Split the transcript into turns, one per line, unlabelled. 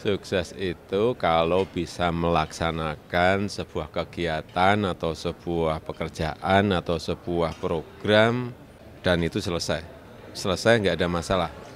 Sukses itu kalau bisa melaksanakan sebuah kegiatan atau sebuah pekerjaan atau sebuah program dan itu selesai. Selesai nggak ada masalah.